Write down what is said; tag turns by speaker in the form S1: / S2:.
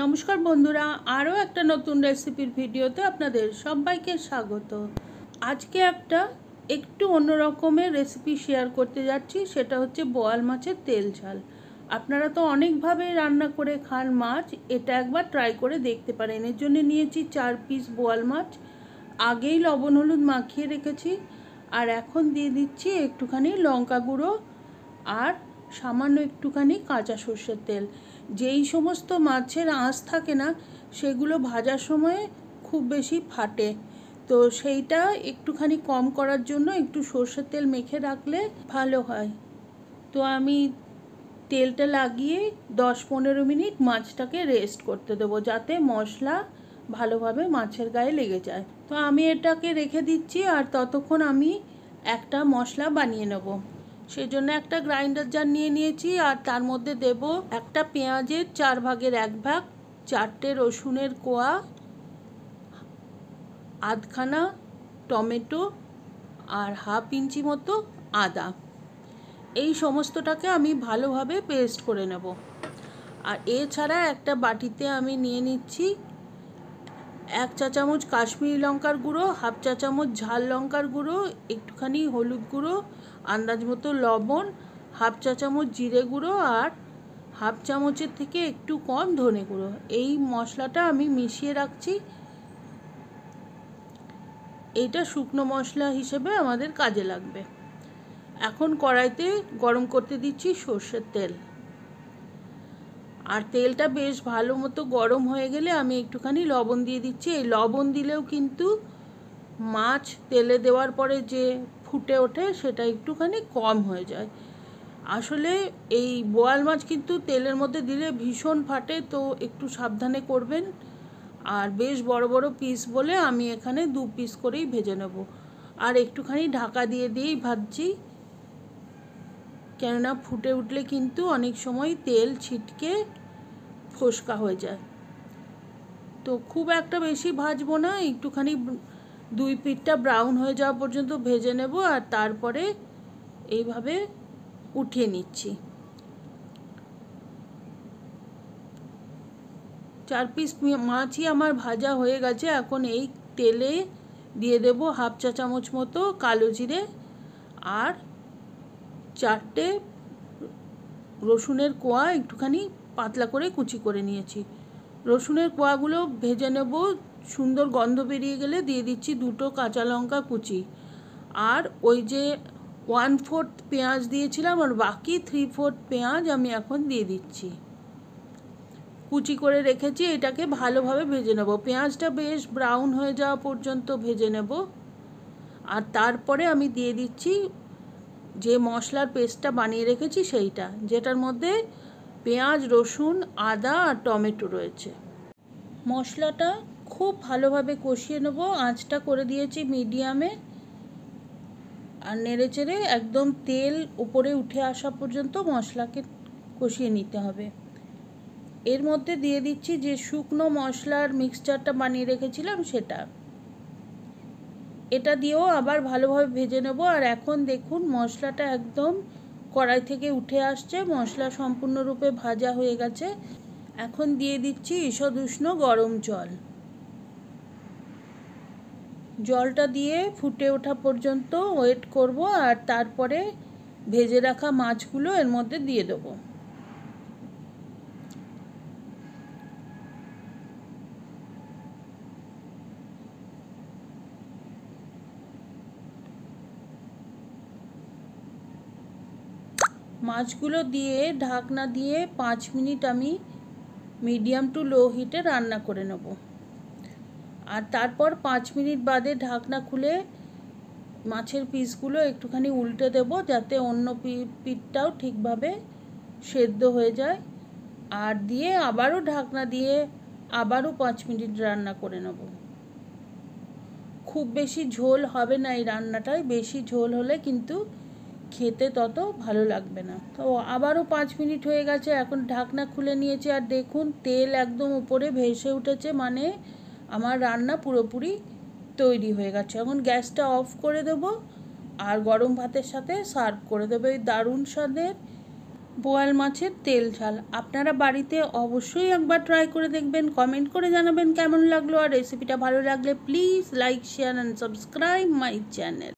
S1: নমস্কার বন্ধুরা আরও একটা নতুন রেসিপির ভিডিওতে আপনাদের সবাইকে স্বাগত আজকে একটা একটু অন্য রকমের রেসিপি শেয়ার করতে যাচ্ছি সেটা হচ্ছে বোয়াল মাছের তেল ঝাল আপনারা তো অনেকভাবে রান্না করে খান মাছ এটা একবার ট্রাই করে দেখতে পারেন এর জন্য নিয়েছি চার পিস বোয়াল মাছ আগেই লবণ হলুদ মাখিয়ে রেখেছি আর এখন দিয়ে দিচ্ছি একটুখানি লঙ্কা গুঁড়ো আর সামান্য একটুখানি কাঁচা সর্ষের তেল যেই সমস্ত মাছের আঁশ থাকে না সেগুলো ভাজার সময়ে খুব বেশি ফাটে তো সেইটা একটুখানি কম করার জন্য একটু সর্ষের তেল মেখে রাখলে ভালো হয় তো আমি তেলটা লাগিয়ে দশ পনেরো মিনিট মাছটাকে রেস্ট করতে দেবো যাতে মশলা ভালোভাবে মাছের গায়ে লেগে যায় তো আমি এটাকে রেখে দিচ্ছি আর ততক্ষণ আমি একটা মশলা বানিয়ে নেবো সেই জন্য একটা গ্রাইন্ডার জার নিয়ে নিয়েছি আর তার মধ্যে দেব একটা পেঁয়াজের চার ভাগের এক ভাগ চারটে রসুনের কোয়া আধখানা টমেটো আর হাফ ইঞ্চি মতো আদা এই সমস্তটাকে আমি ভালোভাবে পেস্ট করে নেব আর এছাড়া একটা বাটিতে আমি নিয়ে নিচ্ছি এক চা চামচ কাশ্মীরি লঙ্কার গুঁড়ো হাফ চা চামচ ঝাল লঙ্কার গুঁড়ো একটুখানি হলুদ গুঁড়ো আন্দাজ মতো লবণ হাফ চা চামচ জিরে গুঁড়ো আর হাফ চামচের থেকে একটু কম ধনে গুঁড়ো এই মশলাটা আমি মিশিয়ে রাখছি এইটা শুকনো মশলা হিসেবে আমাদের কাজে লাগবে এখন কড়াইতে গরম করতে দিচ্ছি সর্ষের তেল আর তেলটা বেশ ভালো মতো গরম হয়ে গেলে আমি একটুখানি লবণ দিয়ে দিচ্ছি এই লবণ দিলেও কিন্তু মাছ তেলে দেওয়ার পরে যে ফুটে ওঠে সেটা একটুখানি কম হয়ে যায় আসলে এই বোয়াল মাছ কিন্তু তেলের মধ্যে দিলে ভীষণ ফাটে তো একটু সাবধানে করবেন আর বেশ বড় বড় পিস বলে আমি এখানে দু পিস করেই ভেজে নেব আর একটুখানি ঢাকা দিয়ে দিয়েই ভাজছি কেননা ফুটে উঠলে কিন্তু অনেক সময় তেল ছিটকে ফোসকা হয়ে যায় তো খুব একটা বেশি ভাজবো না একটুখানি দুই পিঠটা ব্রাউন হয়ে যাওয়া পর্যন্ত ভেজে নেব আর তারপরে এইভাবে উঠিয়ে নিচ্ছি চার পিস মাছই আমার ভাজা হয়ে গেছে এখন এই তেলে দিয়ে দেব হাফ চা চামচ মতো কালো জিরে আর চারটে রসুনের কোয়া একটুখানি পাতলা করে কুচি করে নিয়েছি রসুনের কোয়াগুলো ভেজে নেব সুন্দর গন্ধ বেরিয়ে গেলে দিয়ে দিচ্ছি দুটো কাঁচা লঙ্কা কুচি আর ওই যে ওয়ান ফোর্থ পেঁয়াজ দিয়েছিলাম আর বাকি থ্রি ফোর্থ পেঁয়াজ আমি এখন দিয়ে দিচ্ছি কুচি করে রেখেছি এটাকে ভালোভাবে ভেজে নেব পেঁয়াজটা বেশ ব্রাউন হয়ে যাওয়া পর্যন্ত ভেজে নেব আর তারপরে আমি দিয়ে দিচ্ছি যে মশলার পেস্টটা বানিয়ে রেখেছি সেইটা যেটার মধ্যে পেঁয়াজ রসুন আদা আর টমেটো রয়েছে মশলাটা খুব ভালোভাবে কষিয়ে নেবো আঁচটা করে দিয়েছি মিডিয়ামে আর নেড়েচেড়ে একদম তেল উপরে উঠে আসা পর্যন্ত মশলাকে কষিয়ে নিতে হবে এর মধ্যে দিয়ে দিচ্ছি যে শুকনো মশলার মিক্সচারটা বানিয়ে রেখেছিলাম সেটা এটা দিয়েও আবার ভালোভাবে ভেজে নেব আর এখন দেখুন মশলাটা একদম কড়াই থেকে উঠে আসছে মশলা সম্পূর্ণরূপে ভাজা হয়ে গেছে এখন দিয়ে দিচ্ছি ঈষদ উষ্ণ গরম জল জলটা দিয়ে ফুটে ওঠা পর্যন্ত ওয়েট করব আর তারপরে ভেজে রাখা মাছগুলো এর মধ্যে দিয়ে দেবো মাছগুলো দিয়ে ঢাকনা দিয়ে পাঁচ মিনিট আমি মিডিয়াম টু লো হিটে রান্না করে নেবো আর তারপর পাঁচ মিনিট বাদে ঢাকনা খুলে মাছের পিসগুলো একটুখানি উল্টে দেব যাতে অন্য পিঠটাও ঠিকভাবে সেদ্ধ হয়ে যায় আর দিয়ে আবারও ঢাকনা দিয়ে আবারও পাঁচ মিনিট রান্না করে নেব খুব বেশি ঝোল হবে না এই রান্নাটায় বেশি ঝোল হলে কিন্তু খেতে তত ভালো লাগবে না তো আবারও পাঁচ মিনিট হয়ে গেছে এখন ঢাকনা খুলে নিয়েছে আর দেখুন তেল একদম উপরে ভেসে উঠেছে মানে আমার রান্না পুরোপুরি তৈরি হয়ে গেছে এখন গ্যাসটা অফ করে দেব আর গরম ভাতের সাথে সার্ভ করে দেবো এই দারুণ স্বাদের বোয়াল মাছের তেল ঝাল আপনারা বাড়িতে অবশ্যই একবার ট্রাই করে দেখবেন কমেন্ট করে জানাবেন কেমন লাগলো আর রেসিপিটা ভালো লাগলে please like share and subscribe my channel